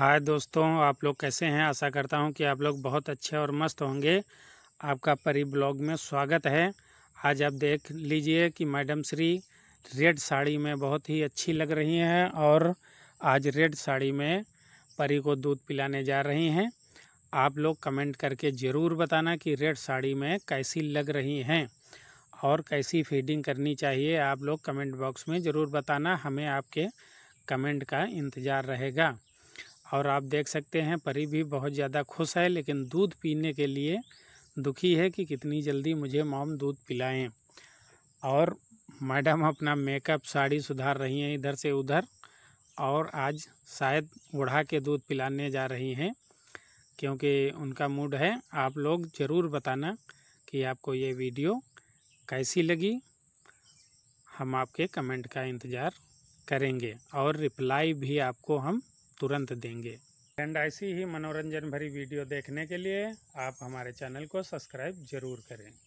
हाय दोस्तों आप लोग कैसे हैं आशा करता हूं कि आप लोग बहुत अच्छे और मस्त होंगे आपका परी ब्लॉग में स्वागत है आज आप देख लीजिए कि मैडम श्री रेड साड़ी में बहुत ही अच्छी लग रही हैं और आज रेड साड़ी में परी को दूध पिलाने जा रही हैं आप लोग कमेंट करके ज़रूर बताना कि रेड साड़ी में कैसी लग रही हैं और कैसी फीडिंग करनी चाहिए आप लोग कमेंट बॉक्स में ज़रूर बताना हमें आपके कमेंट का इंतज़ार रहेगा और आप देख सकते हैं परी भी बहुत ज़्यादा खुश है लेकिन दूध पीने के लिए दुखी है कि कितनी जल्दी मुझे मॉम दूध पिलाएं और मैडम अपना मेकअप साड़ी सुधार रही हैं इधर से उधर और आज शायद उड़ा के दूध पिलाने जा रही हैं क्योंकि उनका मूड है आप लोग ज़रूर बताना कि आपको ये वीडियो कैसी लगी हम आपके कमेंट का इंतज़ार करेंगे और रिप्लाई भी आपको हम तुरंत देंगे एंड ऐसी ही मनोरंजन भरी वीडियो देखने के लिए आप हमारे चैनल को सब्सक्राइब जरूर करें